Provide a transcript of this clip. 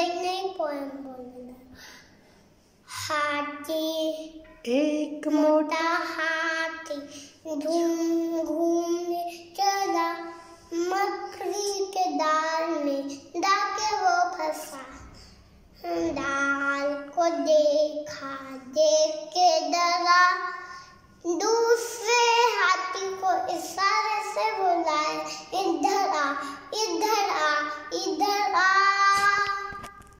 एक नई पोएम बोलना हाथी एक मोटा हाथी घूम घूम चला मकड़ी के दाल में डाके वो फंसा दाल को देख